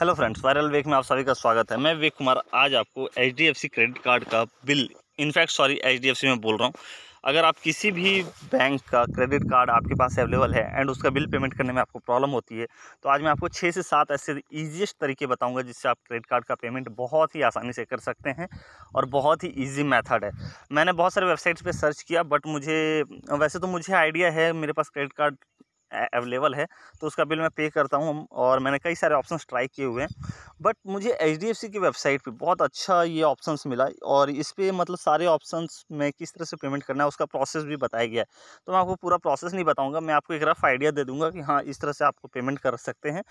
hello friends viral वेक में आप सभी का स्वागत है मैं विवेक कुमार आज आपको एच क्रेडिट कार्ड का बिल इनफैक्ट सॉरी एच में बोल रहा हूँ अगर आप किसी भी बैंक का क्रेडिट कार्ड आपके पास अवेलेबल है एंड उसका बिल पेमेंट करने में आपको प्रॉब्लम होती है तो आज मैं आपको छः से सात ऐसे ईजिएस्ट तरीके बताऊंगा जिससे आप क्रेडिट कार्ड का पेमेंट बहुत ही आसानी से कर सकते हैं और बहुत ही ईजी मेथड है मैंने बहुत सारे वेबसाइट्स पर सर्च किया बट मुझे वैसे तो मुझे आइडिया है मेरे पास क्रेडिट कार्ड अवेलेबल है तो उसका बिल मैं पे करता हूँ और मैंने कई सारे ऑप्शन ट्राई किए हुए हैं बट मुझे एच की वेबसाइट पर बहुत अच्छा ये ऑप्शन मिला और इस पर मतलब सारे ऑप्शन में किस तरह से पेमेंट करना है उसका प्रोसेस भी बताया गया है तो मैं आपको पूरा प्रोसेस नहीं बताऊँगा मैं आपको एक रफ आइडिया दे दूँगा कि हाँ इस तरह से आपको पेमेंट कर सकते हैं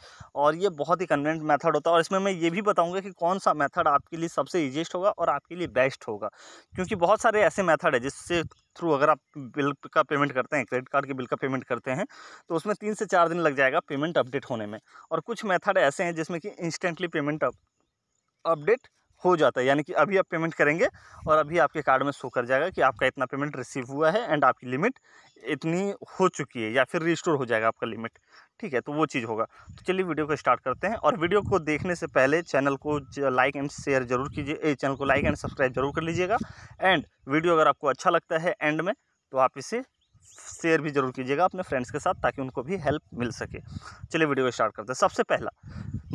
और ये बहुत ही कन्वीनियंट मैथड होता है और इसमें मैं ये भी बताऊँगा कि कौन सा मैथड आपके लिए सबसे ईजिएस्ट होगा और आपके लिए बेस्ट होगा क्योंकि बहुत सारे ऐसे मैथड है जिससे थ्रू अगर आप बिल का पेमेंट करते हैं क्रेडिट कार्ड के बिल का पेमेंट करते हैं तो उसमें तीन से चार दिन लग जाएगा पेमेंट अपडेट होने में और कुछ मेथड ऐसे हैं जिसमें कि इंस्टेंटली पेमेंट अपडेट हो जाता है यानी कि अभी आप पेमेंट करेंगे और अभी आपके कार्ड में शो कर जाएगा कि आपका इतना पेमेंट रिसीव हुआ है एंड आपकी लिमिट इतनी हो चुकी है या फिर रिस्टोर हो जाएगा आपका लिमिट ठीक है तो वो चीज़ होगा तो चलिए वीडियो को स्टार्ट करते हैं और वीडियो को देखने से पहले चैनल को लाइक एंड शेयर जरूर कीजिए चैनल को लाइक एंड सब्सक्राइब जरूर कर लीजिएगा एंड वीडियो अगर आपको अच्छा लगता है एंड में तो आप इसे शेयर भी जरूर कीजिएगा अपने फ्रेंड्स के साथ ताकि उनको भी हेल्प मिल सके चलिए वीडियो स्टार्ट करते हैं सबसे पहला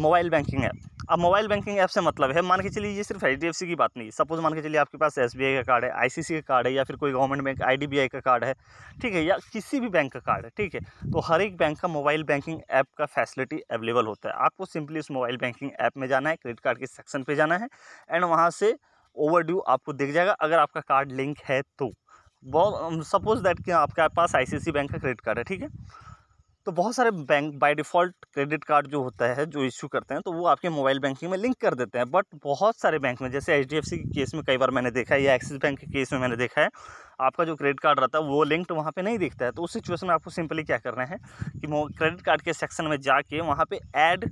मोबाइल बैंकिंग ऐप अब मोबाइल बैंकिंग ऐप से मतलब है मान के चलिए ये सिर्फ एच की बात नहीं सपोज मान के चलिए आपके पास एस का कार्ड है आई का कार्ड है या फिर कोई गवर्नमेंट बैंक आई का कार्ड है ठीक है या किसी भी बैंक का कार्ड है ठीक है तो हर एक बैंक का मोबाइल बैंकिंग ऐप का फैसिलिटी अवेलेबल होता है आपको सिंपली उस मोबाइल बैंकिंग ऐप में जाना है क्रेडिट कार्ड के सेक्शन पर जाना है एंड वहाँ से ओवरड्यू आपको दिख जाएगा अगर आपका कार्ड लिंक है तो बहुत सपोज दैट कि आपके पास आईसीसी बैंक का क्रेडिट कार्ड है ठीक है तो बहुत सारे bank by default credit card जो होता है जो इशू करते हैं तो वो आपके मोबाइल बैंकिंग में लिंक कर देते हैं बट बहुत सारे बैंक में जैसे एच के केस में कई बार मैंने देखा है या एक्सिस बैंक के केस में मैंने देखा है आपका जो क्रेडिट कार्ड रहता है वो लिंक्ड वहाँ पे नहीं दिखता है तो उस सिचुएसन में आपको सिंपली क्या करना है कि क्रेडिट कार्ड के सेक्शन में जाके वहाँ पर एड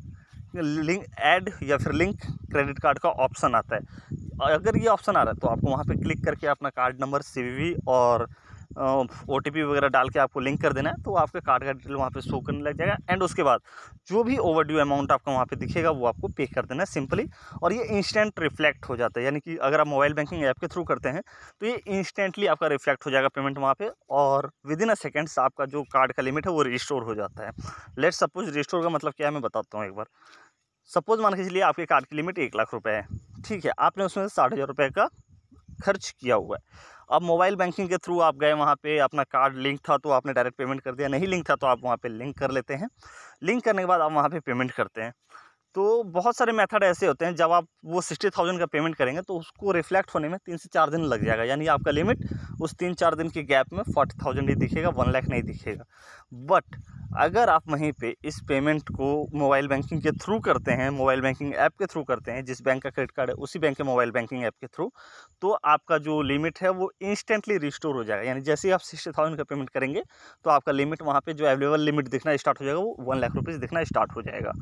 लिंक ऐड या फिर लिंक क्रेडिट कार्ड का ऑप्शन आता है अगर ये ऑप्शन आ रहा है तो आपको वहाँ पे क्लिक करके अपना कार्ड नंबर सी और ओ वगैरह डाल के आपको लिंक कर देना है तो आपके कार्ड का डिटेल वहाँ पे शो करने लग जाएगा एंड उसके बाद जो भी ओवरड्यू अमाउंट आपका वहाँ पे दिखेगा वो आपको पे कर देना है सिंपली और ये इंस्टेंट रिफ्लेक्ट हो जाता है यानी कि अगर आप मोबाइल बैंकिंग ऐप के थ्रू करते हैं तो ये इंस्टेंटली आपका रिफ्लेक्ट हो जाएगा पेमेंट वहाँ पर और विद इन अ सेकेंड्स आपका जो कार्ड का लिमिट है वो रिस्टोर हो जाता है लेट सपोज रिस्टोर का मतलब क्या है मैं बताता हूँ एक बार सपोज़ मान के चलिए आपके कार्ड की लिमिट एक लाख रुपये है ठीक है आपने उसमें साठ हज़ार रुपये का खर्च किया हुआ है अब मोबाइल बैंकिंग के थ्रू आप गए वहाँ पे अपना कार्ड लिंक था तो आपने डायरेक्ट पेमेंट कर दिया नहीं लिंक था तो आप वहाँ पे लिंक कर लेते हैं लिंक करने के बाद आप वहाँ पे पेमेंट करते हैं तो बहुत सारे मेथड ऐसे होते हैं जब आप वो सिक्सटी थाउजेंड का पेमेंट करेंगे तो उसको रिफ्लेक्ट होने में तीन से चार दिन लग जाएगा यानी आपका लिमिट उस तीन चार दिन के गैप में फोर्टी थाउजेंड ही दिखेगा वन लाख नहीं दिखेगा बट अगर आप वहीं पे इस पेमेंट को मोबाइल बैंकिंग के थ्रू करते हैं मोबाइल बैंकिंग ऐप के थ्रू करते हैं जिस बैंक का क्रेडिट कार्ड है उसी बैंक के मोबाइल बैंकिंग ऐप के थ्रू तो आपका जो लिमिट है वो इंस्टेंटली रिस्टोर हो जाएगा यानी जैसे ही आप सिक्सटी थाउजेंड का पेमेंट करेंगे तो आपका लिमिट वहाँ पर जो अवेलेबल लिमिट दिखना स्टार्ट हो जाएगा वो वन लाख रुपीज़ दिखना स्टार्ट हो जाएगा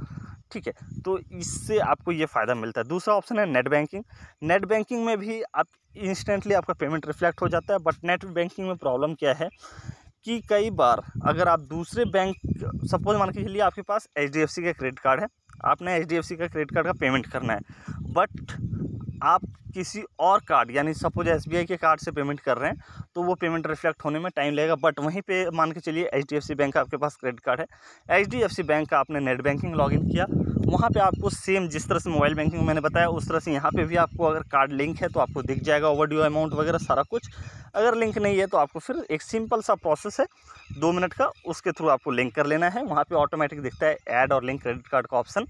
ठीक है तो इससे आपको ये फ़ायदा मिलता है दूसरा ऑप्शन है नेट बैंकिंग नेट बैंकिंग में भी आप इंस्टेंटली आपका पेमेंट रिफ्लेक्ट हो जाता है बट नेट बैंकिंग में प्रॉब्लम क्या है कि कई बार अगर आप दूसरे बैंक सपोज मान के चलिए आपके पास एच का क्रेडिट कार्ड है आपने एच का क्रेडिट कार्ड का पेमेंट करना है बट आप किसी और कार्ड यानी सपोज एस के कार्ड से पेमेंट कर रहे हैं तो वो पेमेंट रिफ्लेक्ट होने में टाइम लगेगा बट वहीं पे मान के चलिए एच बैंक का आपके पास क्रेडिट कार्ड है एच बैंक का आपने नेट बैंकिंग लॉगिन किया वहाँ पे आपको सेम जिस तरह से मोबाइल बैंकिंग मैंने बताया उस तरह से यहाँ पे भी आपको अगर कार्ड लिंक है तो आपको दिख जाएगा ओवर अमाउंट वगैरह सारा कुछ अगर लिंक नहीं है तो आपको फिर एक सिंपल सा प्रोसेस है दो मिनट का उसके थ्रू आपको लिंक कर लेना है वहाँ पर ऑटोमेटिक दिखता है एड और लिंक क्रेडिट कार्ड का ऑप्शन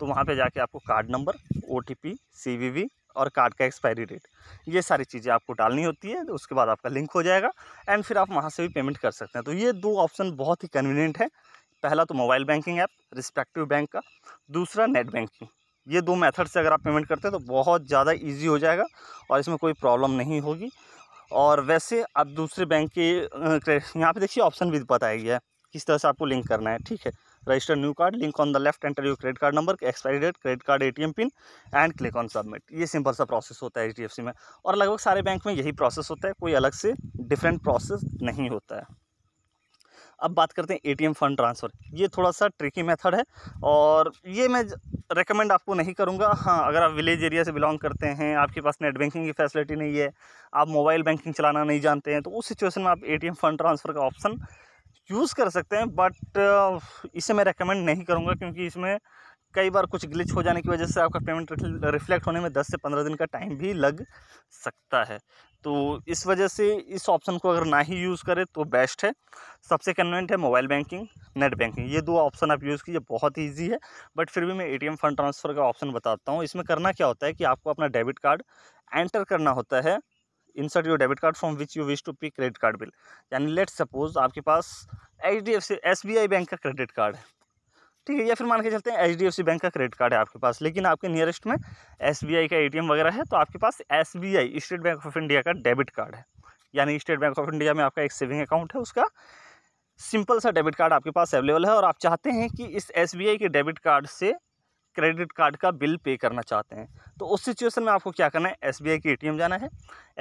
तो वहाँ पर जाके आपको कार्ड नंबर ओ टी और कार्ड का एक्सपायरी डेट ये सारी चीज़ें आपको डालनी होती है तो उसके बाद आपका लिंक हो जाएगा एंड फिर आप वहाँ से भी पेमेंट कर सकते हैं तो ये दो ऑप्शन बहुत ही कन्वीनियंट है पहला तो mobile banking app respective bank का दूसरा नेट बैंकिंग ये दो मेथड से अगर आप पेमेंट करते हैं तो बहुत ज़्यादा ईजी हो जाएगा और इसमें कोई प्रॉब्लम नहीं होगी और वैसे आप दूसरे बैंक के यहाँ पे देखिए ऑप्शन भी बताया गया है किस तरह से आपको लिंक करना है ठीक है register new card link on the left enter your credit card number expiry date credit card ATM PIN and click on submit ये सिंपल सा प्रोसेस होता है एच में और लगभग सारे बैंक में यही प्रोसेस होता है कोई अलग से डिफरेंट प्रोसेस नहीं होता है अब बात करते हैं एटीएम फंड ट्रांसफ़र ये थोड़ा सा ट्रिकी मेथड है और ये मैं रेकमेंड आपको नहीं करूँगा हाँ अगर आप विलेज एरिया से बिलोंग करते हैं आपके पास नेट बैंकिंग की फैसिलिटी नहीं है आप मोबाइल बैंकिंग चलाना नहीं जानते हैं तो उस सिचुएशन में आप एटीएम फंड ट्रांसफ़र का ऑप्शन यूज़ कर सकते हैं बट uh, इसे मैं रेकमेंड नहीं करूँगा क्योंकि इसमें कई बार कुछ ग्लिच हो जाने की वजह से आपका पेमेंट रिफ्लेक्ट होने में 10 से 15 दिन का टाइम भी लग सकता है तो इस वजह से इस ऑप्शन को अगर ना ही यूज़ करें तो बेस्ट है सबसे कन्वीनियंट है मोबाइल बैंकिंग नेट बैंकिंग ये दो ऑप्शन आप यूज़ कीजिए बहुत ईजी है बट फिर भी मैं एटीएम फंड ट्रांसफ़र का ऑप्शन बताता हूँ इसमें करना क्या होता है कि आपको अपना डेबिट कार्ड एंटर करना होता है insert your debit card from which you wish to pay credit card bill यानी लेट सपोज आपके पास H D F C S B I bank का क्रेडिट कार्ड है ठीक है या फिर मान के चलते हैं H D F C bank का क्रेडिट कार्ड है आपके पास लेकिन आपके नियरेस्ट में एस बी आई का ए टी एम वगैरह है तो आपके पास S B I State Bank of India का डेबिट कार्ड है यानी स्टेट बैंक ऑफ इंडिया में आपका एक सेविंग अकाउंट है उसका सिंपल सा डेबिट कार्ड आपके पास अवेलेबल है और आप चाहते हैं कि इस एस बी आई के डेबिट कार्ड से क्रेडिट कार्ड का बिल पे करना चाहते हैं तो उस सिचुएशन में आपको क्या करना है एस बी आई के ए टी एम जाना है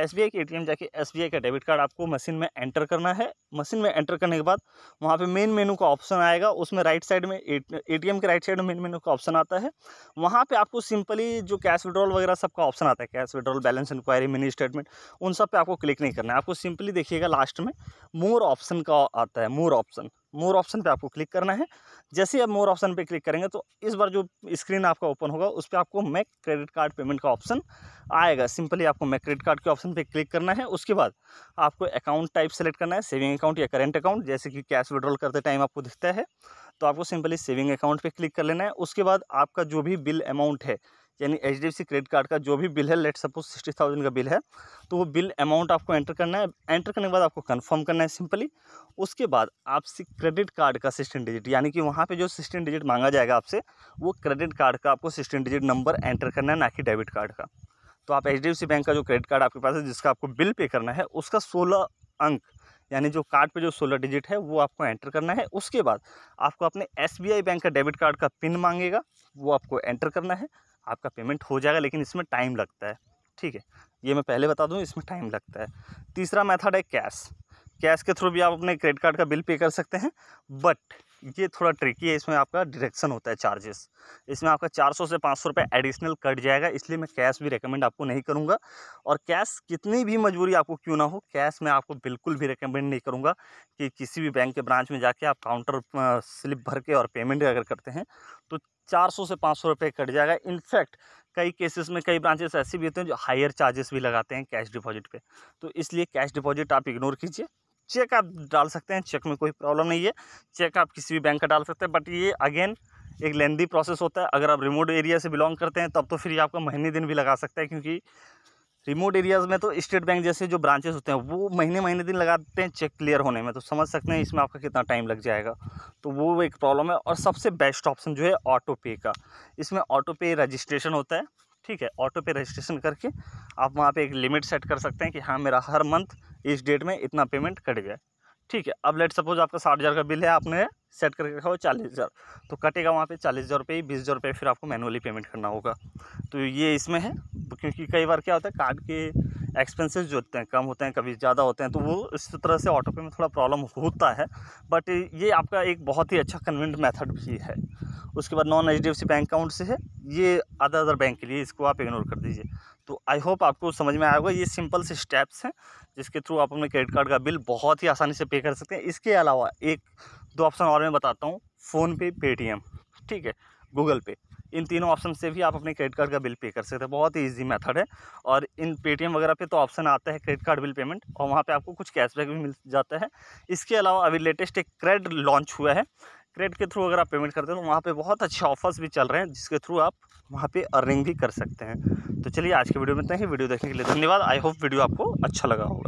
एस बी आई के ए जाके एस बी आई का डेबिट कार्ड आपको मशीन में एंटर करना है मशीन में एंटर करने के बाद वहाँ पे मेन मेनू का ऑप्शन आएगा उसमें राइट साइड में ए के राइट साइड में मेन मेनू का ऑप्शन आता है वहाँ पे आपको सिंपली जो कैश विड्रॉल वगैरह सबका ऑप्शन आता है cash withdrawal balance inquiry mini statement उन सब पे आपको क्लिक नहीं करना है आपको सिंपली देखिएगा लास्ट में मोर ऑप्शन का आता है मोर ऑप्शन मोर ऑप्शन पे आपको क्लिक करना है जैसे ही आप मोर ऑप्शन पे क्लिक करेंगे तो इस बार जो स्क्रीन आपका ओपन होगा उस पर आपको मैक क्रेडिट कार्ड पेमेंट का ऑप्शन आएगा सिंपली आपको मैक क्रेडिट कार्ड के ऑप्शन ऑप्शन पे क्लिक करना है उसके बाद आपको अकाउंट टाइप सेलेक्ट करना है सेविंग अकाउंट या करेंट अकाउंट जैसे कि कैश विड्रॉल करते टाइम आपको दिखता है तो आपको सिंपली सेविंग अकाउंट पे क्लिक कर लेना है उसके बाद आपका जो भी बिल अमाउंट है यानी एच डी क्रेडिट कार्ड का जो भी बिल है लेट सपोज सिक्सटी थाउजेंड का बिल है तो वो बिल अमाउंट आपको एंटर करना है एंटर करने के बाद आपको कंफर्म करना है सिंपली उसके बाद आपसे क्रेडिट कार्ड का सिक्सटीन डिजिट यानी कि वहाँ पे जो सिक्सटीन डिजिट मांगा जाएगा आपसे वो क्रेडिट कार्ड का आपको सिक्सटीन डिजिट नंबर एंटर करना है ना कि डेबिट कार्ड का तो आप एच बैंक का जो क्रेडिट कार्ड आपके पास है जिसका आपको बिल पे करना है उसका सोलह अंक यानी जो कार्ड पे जो सोलह डिजिट है वो आपको एंटर करना है उसके बाद आपको अपने एस बैंक का डेबिट कार्ड का पिन मांगेगा वो आपको एंटर करना है आपका पेमेंट हो जाएगा लेकिन इसमें टाइम लगता है ठीक है ये मैं पहले बता दूँ इसमें टाइम लगता है तीसरा मेथड है कैश कैश के थ्रू भी आप अपने क्रेडिट कार्ड का बिल पे कर सकते हैं बट ये थोड़ा ट्रिकी है इसमें आपका डिरेक्शन होता है चार्जेस इसमें आपका 400 से 500 रुपए एडिशनल कट जाएगा इसलिए मैं कैश भी रेकमेंड आपको नहीं करूँगा और कैश कितनी भी मजबूरी आपको क्यों ना हो कैश मैं आपको बिल्कुल भी रेकमेंड नहीं करूँगा कि किसी भी बैंक के ब्रांच में जाके आप काउंटर स्लिप भर के और पेमेंट अगर करते हैं तो चार से पाँच सौ कट जाएगा इनफैक्ट कई केसेस में कई ब्रांचेस ऐसे भी होते हैं जो हायर चार्जेस भी लगाते हैं कैश डिपॉजिट पे तो इसलिए कैश डिपॉजिट आप इग्नोर कीजिए चेक आप डाल सकते हैं चेक में कोई प्रॉब्लम नहीं है चेक आप किसी भी बैंक का डाल सकते हैं बट ये अगेन एक लेंदी प्रोसेस होता है अगर आप रिमोट एरिया से बिलोंग करते हैं तब तो फिर ये आपका महीने दिन भी लगा सकता है क्योंकि रिमोट एरियाज़ में तो स्टेट बैंक जैसे जो ब्रांचेस होते हैं वो महीने महीने दिन लगाते हैं चेक क्लियर होने में तो समझ सकते हैं इसमें आपका कितना टाइम लग जाएगा तो वो एक प्रॉब्लम है और सबसे बेस्ट ऑप्शन जो है ऑटो पे का इसमें ऑटो पे रजिस्ट्रेशन होता है ठीक है ऑटो पे रजिस्ट्रेशन करके आप वहाँ पे एक लिमिट सेट कर सकते हैं कि हाँ मेरा हर मंथ इस डेट में इतना पेमेंट कट गया ठीक है अब लेट सपोज आपका साठ हज़ार का बिल है आपने सेट करके रखा हो चालीस हज़ार तो कटेगा वहाँ पे चालीस हज़ार रुपये बीस हज़ार रुपये फिर आपको मैनुअली पेमेंट करना होगा तो ये इसमें है क्योंकि कई बार क्या होता है कार्ड के एक्सपेंसेस जो होते हैं कम होते हैं कभी ज़्यादा होते हैं तो वो इस तरह से ऑटो पे में थोड़ा प्रॉब्लम होता है बट ये आपका एक बहुत ही अच्छा कन्वीनियंट मेथड भी है उसके बाद non H D bank account से है ये अदर अदर बैंक के लिए इसको आप इग्नोर कर दीजिए तो आई होप आपको समझ में आया होगा ये सिंपल से स्टेप्स हैं जिसके थ्रू आप अपने क्रेडिट कार्ड का बिल बहुत ही आसानी से पे कर सकते हैं इसके अलावा एक दो ऑप्शन और मैं बताता हूँ फ़ोनपे पेटीएम ठीक है गूगल पे इन तीनों ऑप्शन से भी आप अपने क्रेडिट कार्ड का बिल पे कर सकते हैं बहुत ही ईजी मेथड है और इन पेटीएम वगैरह पे तो ऑप्शन आता है क्रेडिट कार्ड बिल पेमेंट और वहाँ पे आपको कुछ कैशबैक भी मिल जाता है इसके अलावा अभी लेटेस्ट एक क्रेड लॉन्च हुआ है क्रेड के थ्रू अगर आप पेमेंट करते हो तो वहाँ पर बहुत अच्छे ऑफर्स भी चल रहे हैं जिसके थ्रू आप वहाँ पर अर्निंग भी कर सकते हैं तो चलिए आज के वीडियो में इतना ही वीडियो देखने के लिए धन्यवाद आई होप वीडियो आपको अच्छा लगा होगा